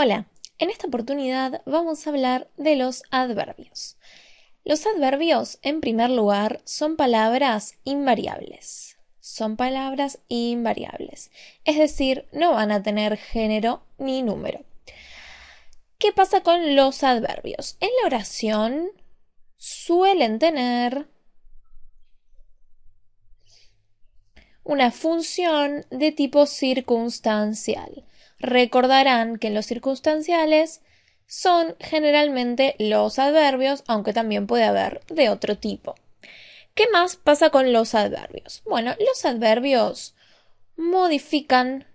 Hola, en esta oportunidad vamos a hablar de los adverbios. Los adverbios, en primer lugar, son palabras invariables. Son palabras invariables, es decir, no van a tener género ni número. ¿Qué pasa con los adverbios? En la oración suelen tener una función de tipo circunstancial recordarán que en los circunstanciales son generalmente los adverbios, aunque también puede haber de otro tipo. ¿Qué más pasa con los adverbios? Bueno, los adverbios modifican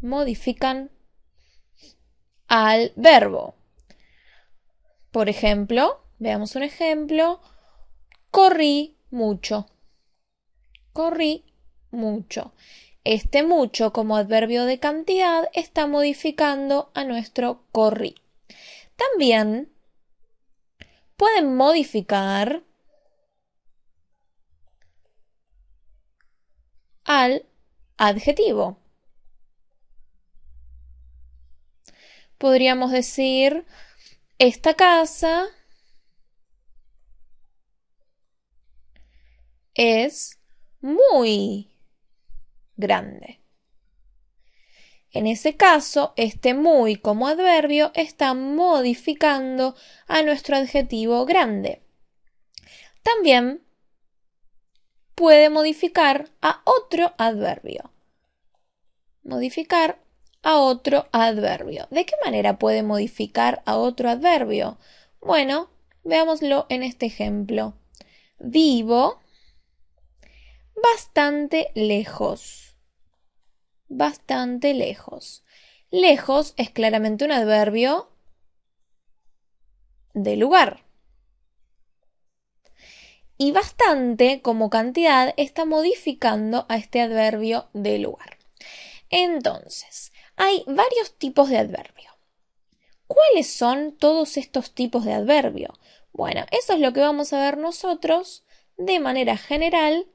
modifican al verbo. Por ejemplo, veamos un ejemplo. Corrí mucho. Corrí mucho. Este mucho como adverbio de cantidad está modificando a nuestro corri. También pueden modificar al adjetivo. Podríamos decir, esta casa es muy grande. En ese caso, este muy como adverbio está modificando a nuestro adjetivo grande. También puede modificar a otro adverbio. Modificar a otro adverbio. ¿De qué manera puede modificar a otro adverbio? Bueno, veámoslo en este ejemplo. Vivo bastante lejos bastante lejos. Lejos es claramente un adverbio de lugar. Y bastante como cantidad está modificando a este adverbio de lugar. Entonces, hay varios tipos de adverbio. ¿Cuáles son todos estos tipos de adverbio? Bueno, eso es lo que vamos a ver nosotros de manera general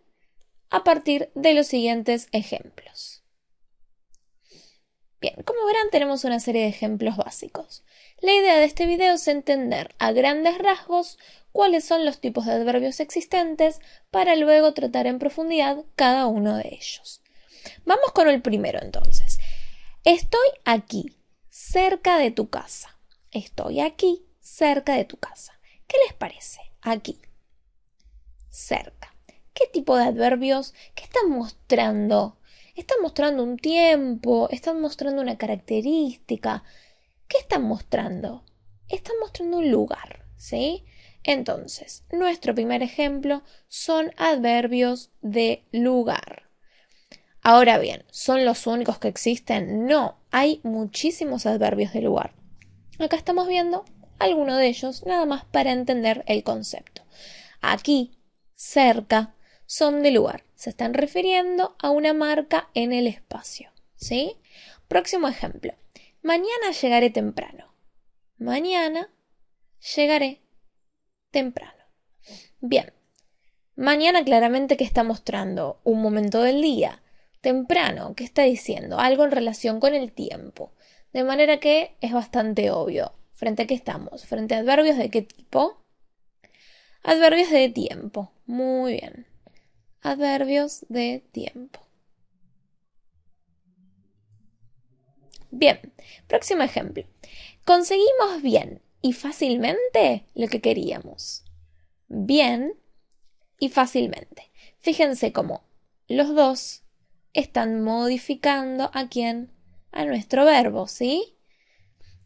a partir de los siguientes ejemplos. Bien, como verán tenemos una serie de ejemplos básicos. La idea de este video es entender a grandes rasgos cuáles son los tipos de adverbios existentes para luego tratar en profundidad cada uno de ellos. Vamos con el primero entonces. Estoy aquí, cerca de tu casa. Estoy aquí, cerca de tu casa. ¿Qué les parece? Aquí. Cerca. ¿Qué tipo de adverbios? que están mostrando están mostrando un tiempo, están mostrando una característica. ¿Qué están mostrando? Están mostrando un lugar, ¿sí? Entonces, nuestro primer ejemplo son adverbios de lugar. Ahora bien, ¿son los únicos que existen? No, hay muchísimos adverbios de lugar. Acá estamos viendo alguno de ellos, nada más para entender el concepto. Aquí, cerca, son de lugar. Se están refiriendo a una marca en el espacio. ¿Sí? Próximo ejemplo. Mañana llegaré temprano. Mañana llegaré temprano. Bien. Mañana claramente que está mostrando un momento del día. Temprano, que está diciendo? Algo en relación con el tiempo. De manera que es bastante obvio. ¿Frente a qué estamos? ¿Frente a adverbios de qué tipo? Adverbios de tiempo. Muy bien adverbios de tiempo. Bien, próximo ejemplo. Conseguimos bien y fácilmente lo que queríamos. Bien y fácilmente. Fíjense cómo los dos están modificando a quién, a nuestro verbo, ¿sí?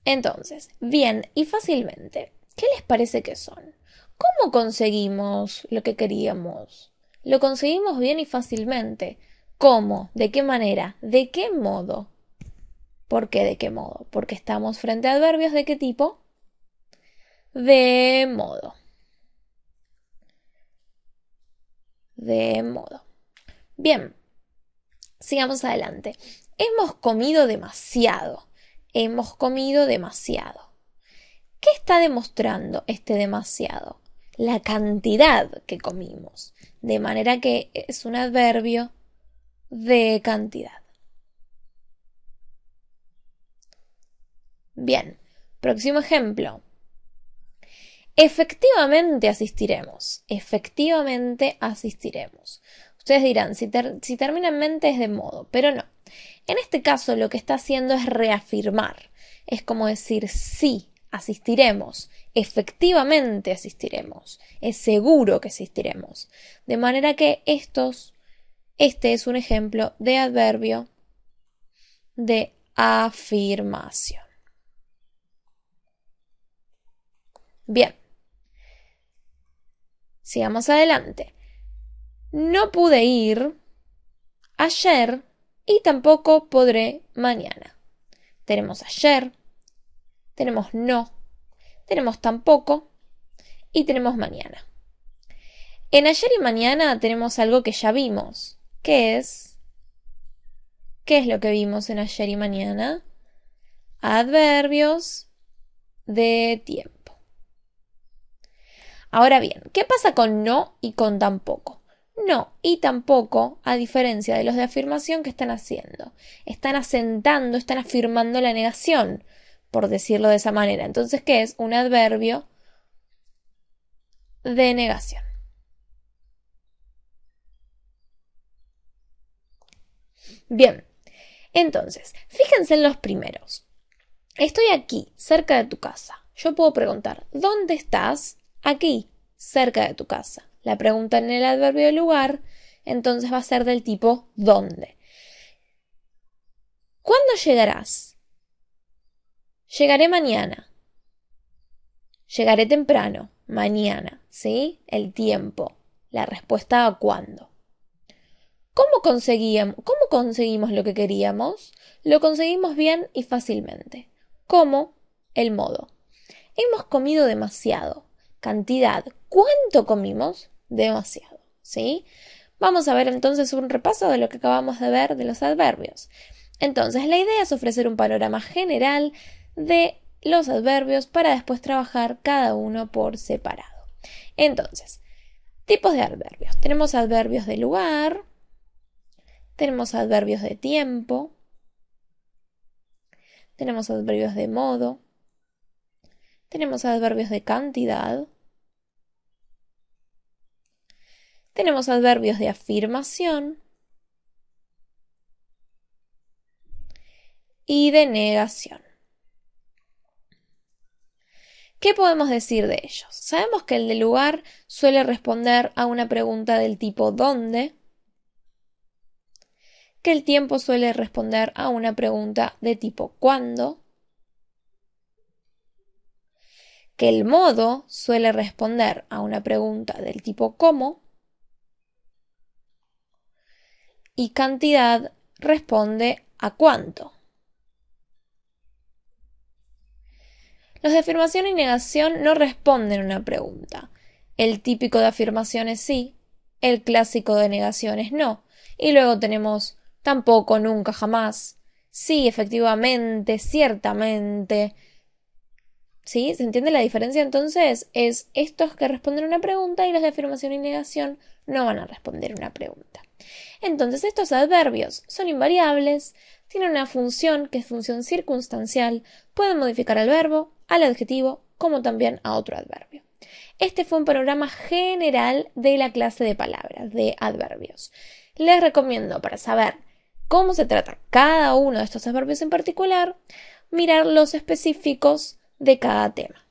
Entonces, bien y fácilmente, ¿qué les parece que son? ¿Cómo conseguimos lo que queríamos? Lo conseguimos bien y fácilmente. ¿Cómo? ¿De qué manera? ¿De qué modo? ¿Por qué de qué modo? Porque estamos frente a adverbios de qué tipo? De modo. De modo. Bien, sigamos adelante. Hemos comido demasiado. Hemos comido demasiado. ¿Qué está demostrando este demasiado? la cantidad que comimos. De manera que es un adverbio de cantidad. Bien, próximo ejemplo. Efectivamente asistiremos. Efectivamente asistiremos. Ustedes dirán, si, si termina en mente es de modo, pero no. En este caso lo que está haciendo es reafirmar. Es como decir, sí, asistiremos efectivamente asistiremos, es seguro que asistiremos. De manera que estos, este es un ejemplo de adverbio de afirmación. Bien, sigamos adelante. No pude ir ayer y tampoco podré mañana. Tenemos ayer, tenemos no, tenemos tampoco y tenemos mañana. En ayer y mañana tenemos algo que ya vimos, ¿Qué es... ¿Qué es lo que vimos en ayer y mañana? Adverbios de tiempo. Ahora bien, ¿qué pasa con no y con tampoco? No y tampoco, a diferencia de los de afirmación que están haciendo. Están asentando, están afirmando la negación por decirlo de esa manera. Entonces, ¿qué es? Un adverbio de negación. Bien, entonces, fíjense en los primeros. Estoy aquí, cerca de tu casa. Yo puedo preguntar, ¿dónde estás? Aquí, cerca de tu casa. La pregunta en el adverbio de lugar, entonces va a ser del tipo ¿dónde? ¿Cuándo llegarás? Llegaré mañana. Llegaré temprano, mañana, ¿sí? El tiempo, la respuesta a cuándo. ¿Cómo, ¿Cómo conseguimos lo que queríamos? Lo conseguimos bien y fácilmente. ¿Cómo? El modo. Hemos comido demasiado. Cantidad. ¿Cuánto comimos? Demasiado. ¿Sí? Vamos a ver entonces un repaso de lo que acabamos de ver de los adverbios. Entonces, la idea es ofrecer un panorama general de los adverbios para después trabajar cada uno por separado. Entonces, tipos de adverbios. Tenemos adverbios de lugar, tenemos adverbios de tiempo, tenemos adverbios de modo, tenemos adverbios de cantidad, tenemos adverbios de afirmación y de negación. ¿Qué podemos decir de ellos? Sabemos que el de lugar suele responder a una pregunta del tipo ¿dónde? Que el tiempo suele responder a una pregunta de tipo ¿cuándo? Que el modo suele responder a una pregunta del tipo ¿cómo? Y cantidad responde a cuánto. Los de afirmación y negación no responden una pregunta. El típico de afirmación es sí, el clásico de negación es no. Y luego tenemos tampoco, nunca, jamás. Sí, efectivamente, ciertamente. ¿Sí? ¿Se entiende la diferencia? Entonces, es estos que responden una pregunta y los de afirmación y negación no van a responder una pregunta. Entonces, estos adverbios son invariables, tienen una función que es función circunstancial, pueden modificar al verbo, al adjetivo, como también a otro adverbio. Este fue un panorama general de la clase de palabras, de adverbios. Les recomiendo, para saber cómo se trata cada uno de estos adverbios en particular, mirar los específicos de cada tema.